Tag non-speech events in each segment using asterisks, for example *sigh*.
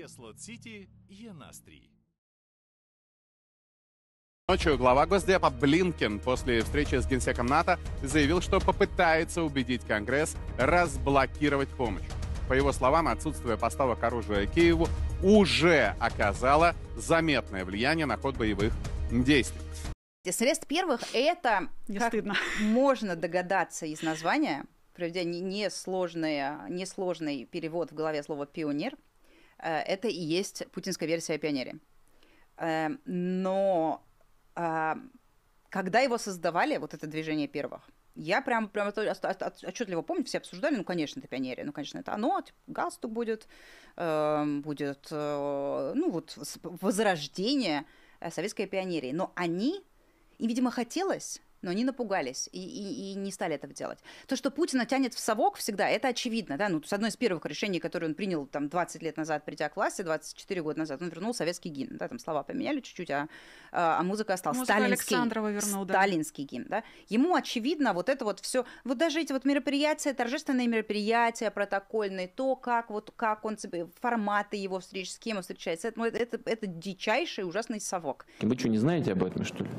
Е Слот Сити, Е Настрий. Ночью глава Госдепа Блинкен после встречи с генсеком НАТО заявил, что попытается убедить Конгресс разблокировать помощь. По его словам, отсутствие поставок оружия Киеву уже оказало заметное влияние на ход боевых действий. Средств первых это, не как стыдно. можно догадаться из названия, проведя несложный, несложный перевод в голове слова «пионер», Э, это и есть путинская версия о пионере. Эм, но когда его создавали, вот это движение первых, я прям, прям отчетливо помню, все обсуждали, ну, конечно, это пионерия, ну, конечно, это оно, типа, галстук будет, эм, будет, э, ну, вот, возрождение э, советской пионерии. Но они, и видимо, хотелось, но они напугались и, и, и не стали этого делать. То, что Путина тянет в совок всегда, это очевидно. Да? Ну, с одной из первых решений, которые он принял там, 20 лет назад, придя к власти, 24 года назад, он вернул советский гимн. Да? Там слова поменяли чуть-чуть, а, а, а музыка осталась. Музыка Сталинский, Александрова вернул, да. Сталинский гимн. Да? Ему очевидно вот это вот все. Вот даже эти вот мероприятия, торжественные мероприятия, протокольные, то, как, вот, как он себе, форматы его встреч, с кем он встречается, это, ну, это, это дичайший ужасный совок. Вы что, не знаете об этом, что ли?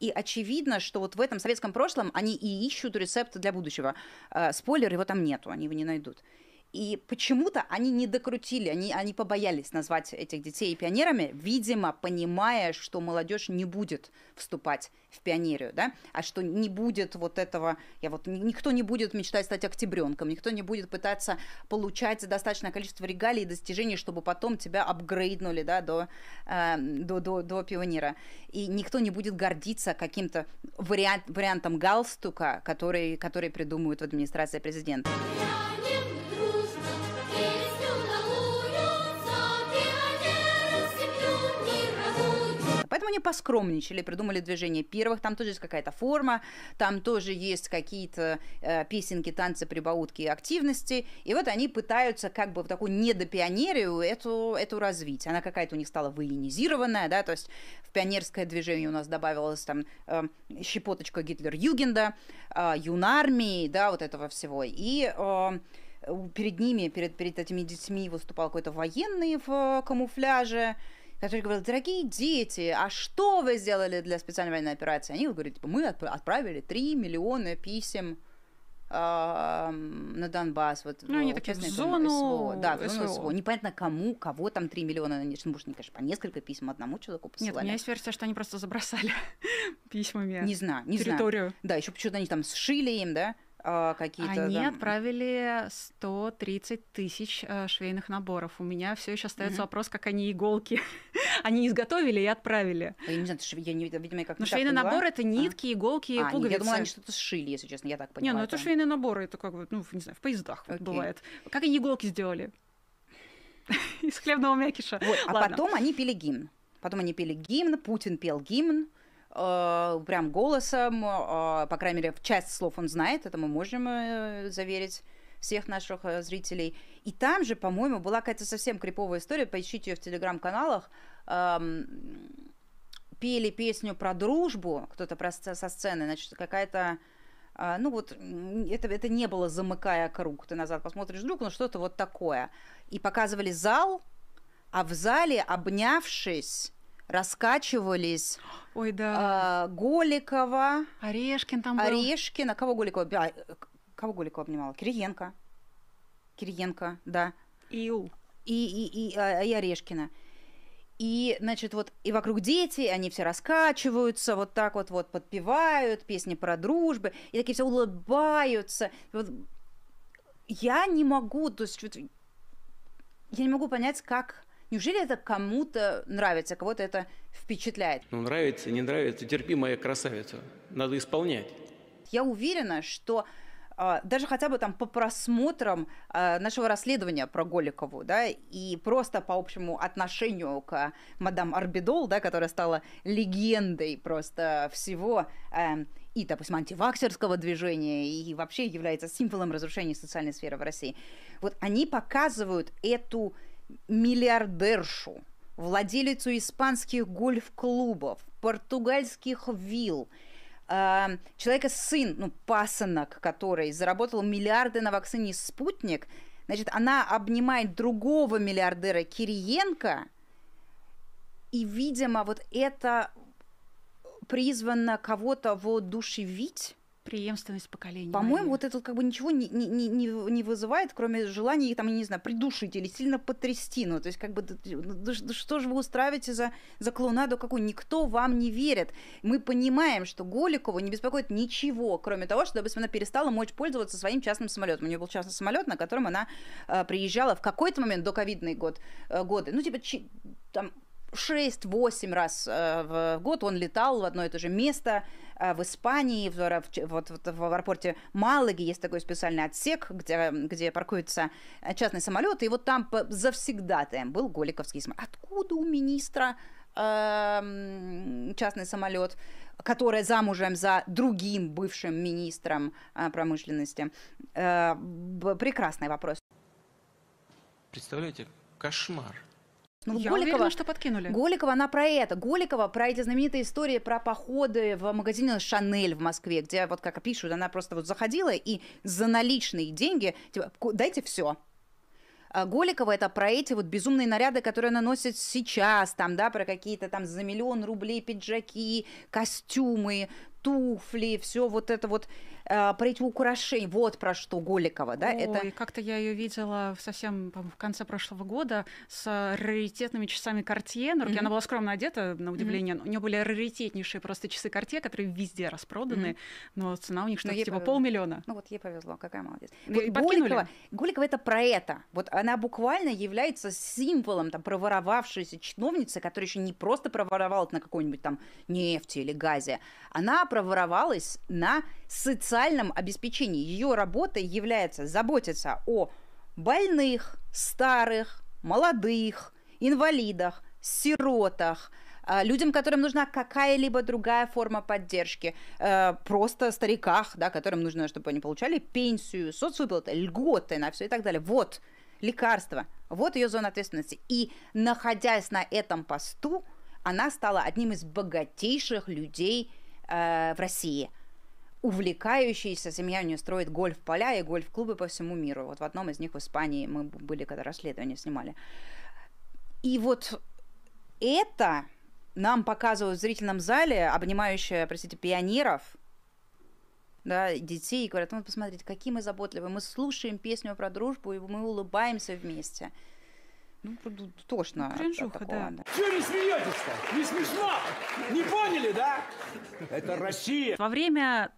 И очевидно, что вот в этом советском прошлом они и ищут рецепт для будущего. Э, спойлер, его там нету, они его не найдут. И почему-то они не докрутили, они, они побоялись назвать этих детей пионерами, видимо, понимая, что молодежь не будет вступать в пионерию, да, а что не будет вот этого, я вот, никто не будет мечтать стать октябренком, никто не будет пытаться получать достаточное количество регалий и достижений, чтобы потом тебя апгрейднули, да, до, э, до, до, до пионера. И никто не будет гордиться каким-то вариант, вариантом галстука, который, который придумывают в администрации президента. они поскромничали, придумали движение первых. Там тоже есть какая-то форма, там тоже есть какие-то э, песенки, танцы, прибаутки, и активности. И вот они пытаются как бы в такую недопионерию эту, эту развить. Она какая-то у них стала военизированная, да, то есть в пионерское движение у нас добавилась там э, щепоточка Гитлер-Югенда, э, юнармии, да, вот этого всего. И... Э, перед ними, перед, перед этими детьми выступал какой-то военный в э, камуфляже, который говорил, дорогие дети, а что вы сделали для специальной военной операции? Они говорят, типа, мы отправили 3 миллиона писем на Донбасс. Вот, ну, они такие в зону СВО. Да, в зону СВО. СВО. Непонятно кому, кого там 3 миллиона. Ну, может, конечно, по несколько писем одному человеку посылали. Нет, у меня есть версия, что они просто забросали *laughs* письмами Не знаю, не территорию. знаю. Да, еще почему-то они там сшили им, да? А, какие-то. Они да. отправили 130 тысяч а, швейных наборов. У меня все еще остается угу. вопрос, как они иголки. *laughs* они изготовили и отправили. Я не знаю, я не, видимо, как. Но ну, швейный поняла. набор это нитки, а? иголки, а, пуговицы. Я думала, они что-то сшили, если честно, я так поняла. Не, ну это да. швейные наборы, это как бы, ну не знаю, в поездах вот бывает. Как они иголки сделали? *laughs* Из хлебного мякиша. Вот, а потом они пели гимн. Потом они пели гимн, Путин пел гимн. Э, прям голосом, э, по крайней мере, часть слов он знает, это мы можем э, заверить всех наших э, зрителей. И там же, по-моему, была какая-то совсем криповая история, поищите ее в телеграм-каналах. пели песню про дружбу, кто-то просто со сцены, значит, какая-то а, ну вот это, это не было замыкая круг, ты назад посмотришь друг, ну что-то вот такое. И показывали зал, а в зале, обнявшись, раскачивались. Ой, да. А, Голикова. Орешкин там был. Орешкин. А кого Голикова? А, кого Голикова обнимала? Кириенко. Кириенко, да. Ил. И, и, и, а, и Орешкина. И, значит, вот и вокруг дети, они все раскачиваются, вот так вот вот подпевают песни про дружбы, и такие все улыбаются. Вот я не могу, то есть я не могу понять, как Неужели это кому-то нравится, кого-то это впечатляет? Ну, нравится, не нравится, терпи, моя красавица. Надо исполнять. Я уверена, что а, даже хотя бы там по просмотрам а, нашего расследования про Голикову, да, и просто по общему отношению к мадам Арбидол, да, которая стала легендой просто всего э, и, допустим, антиваксерского движения, и вообще является символом разрушения социальной сферы в России. Вот они показывают эту миллиардершу, владелицу испанских гольф-клубов, португальских вилл, а, человека сын, ну, пасынок, который заработал миллиарды на вакцине «Спутник», значит, она обнимает другого миллиардера Кириенко, и, видимо, вот это призвано кого-то воодушевить, преемственность поколений. По-моему, вот это как бы ничего не, не, не, не вызывает, кроме желания там, я не знаю, придушить или сильно потрясти. Ну, то есть, как бы, ну, да, что же вы устраиваете за, за клоунаду какую? Никто вам не верит. Мы понимаем, что Голикову не беспокоит ничего, кроме того, что, допустим, она перестала мочь пользоваться своим частным самолетом. У нее был частный самолет, на котором она э, приезжала в какой-то момент до ковидный год, э, годы. Ну, типа, чи, там 6-8 раз э, в год он летал в одно и то же место э, в Испании, в, вот, вот в аэропорте Малаги есть такой специальный отсек, где, где паркуются э, частные самолеты, и вот там завсегдатаем был Голиковский самолет. Откуда у министра эм, частный самолет, который замужем за другим бывшим министром промышленности. Прекрасный вопрос. Представляете, кошмар. Ну, Я Голикова, уверена, что подкинули. Голикова, она про это. Голикова про эти знаменитые истории про походы в магазине «Шанель» в Москве, где, вот как пишут, она просто вот заходила и за наличные деньги, типа, дайте все, а Голикова это про эти вот безумные наряды, которые она носит сейчас, там, да, про какие-то там за миллион рублей пиджаки, костюмы, туфли, все вот это вот э, эти украшения, вот про что Голикова, да? Ой, это как-то я ее видела совсем в конце прошлого года с раритетными часами Cartier на Mm-hmm. Она была скромно одета, на удивление. Mm-hmm. У нее были раритетнейшие просто часы Cartier, которые везде распроданы, mm-hmm. но цена у них что-то типа повезло. полмиллиона. Ну вот ей повезло, какая молодец. вот Голикова, Голикова это про это. Вот она буквально является символом там проворовавшейся чиновницы, которая еще не просто проворовала на какой-нибудь там нефти или газе, она проворовалась на социальном обеспечении. Ее работа является заботиться о больных, старых, молодых, инвалидах, сиротах, а, людям, которым нужна какая-либо другая форма поддержки, э, просто стариках, да, которым нужно, чтобы они получали пенсию, соцвыплаты, льготы на все и так далее. Вот лекарства, вот ее зона ответственности. И находясь на этом посту, она стала одним из богатейших людей Э, в России увлекающиеся, семья у нее строит гольф-поля и гольф-клубы по всему миру. Вот в одном из них в Испании мы были, когда расследование снимали. И вот это нам показывают в зрительном зале, обнимающая, простите, пионеров, да, детей, и говорят, ну, посмотрите, какие мы заботливые, мы слушаем песню про дружбу, и мы улыбаемся вместе. Ну, тошно. Ну, кринжуха, от, да. да. Чего не смеетесь-то? Не смешно? Не поняли, да? Это Россия. Во время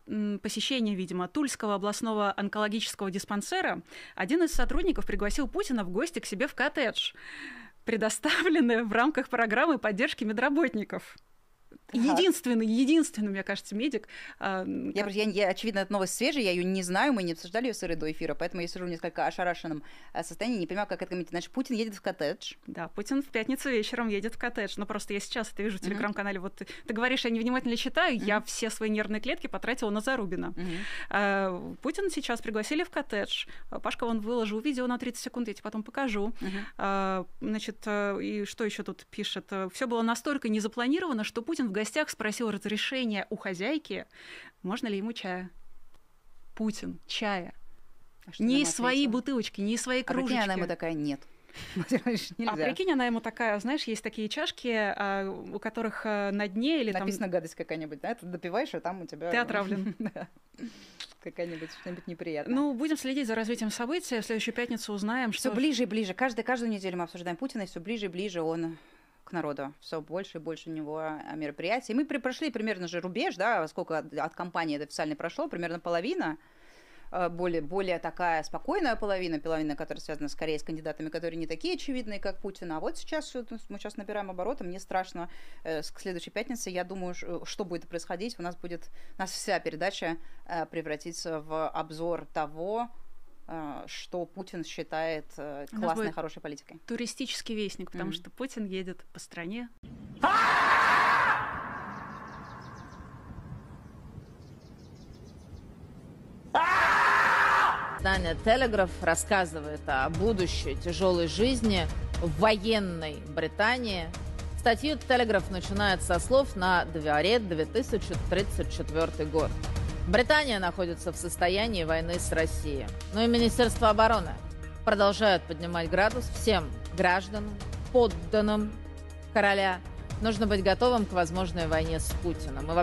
посещения, видимо, Тульского областного онкологического диспансера один из сотрудников пригласил Путина в гости к себе в коттедж, предоставленный в рамках программы поддержки медработников единственный, единственный, мне кажется, медик. А, я, как... я, я, очевидно, эта новость свежая, я ее не знаю, мы не обсуждали ее сырой до эфира, поэтому я сижу в несколько ошарашенном э, состоянии, не понимаю, как это комментировать. Значит, Путин едет в коттедж. Да, Путин в пятницу вечером едет в коттедж. Но ну, просто я сейчас это вижу в mm-hmm. Вот ты, ты говоришь, я невнимательно читаю, mm-hmm. я все свои нервные клетки потратила на Зарубина. Mm-hmm. Э, Путина сейчас пригласили в коттедж. Пашка он выложил видео на 30 секунд, я тебе потом покажу. Э, значит, э, и что еще тут пишет? Э, все было настолько незапланировано, что Путин Путин в гостях спросил разрешения у хозяйки, можно ли ему чая. Путин, чая. А что не из своей бутылочки, не из своей кружечки. А она ему такая, нет. *laughs* А прикинь, она ему такая, знаешь, есть такие чашки, а, у которых э, на дне или там... Написана гадость какая-нибудь, да? Ты допиваешь, а там у тебя... Ты отравлен. *laughs* Какая-нибудь, что-нибудь неприятное. Ну, будем следить за развитием событий. А в следующую пятницу узнаем, что... Все ближе и ближе. Каждый, каждую неделю мы обсуждаем Путина, и все ближе и ближе он к народу, все больше и больше у него а, мероприятий. Мы при, прошли примерно же рубеж, да, сколько от, от компании это официально прошло, примерно половина а, более, более такая спокойная половина, половина, которая связана скорее с кандидатами, которые не такие очевидные, как Путин. А вот сейчас ну, мы сейчас набираем обороты, мне страшно. Э, к следующей пятницы я думаю, э, что будет происходить. У нас будет, у нас вся передача э, превратится в обзор того, а, что Путин считает э, классной, хорошей политикой. Туристический вестник, потому mm-hmm. что Путин едет по стране. Издание «Телеграф» рассказывает о будущей тяжелой жизни в военной Британии. Статью «Телеграф» начинает со слов «На дворе 2034 год». Британия находится в состоянии войны с Россией. Но ну и Министерство обороны продолжают поднимать градус всем гражданам, подданным короля. Нужно быть готовым к возможной войне с Путиным.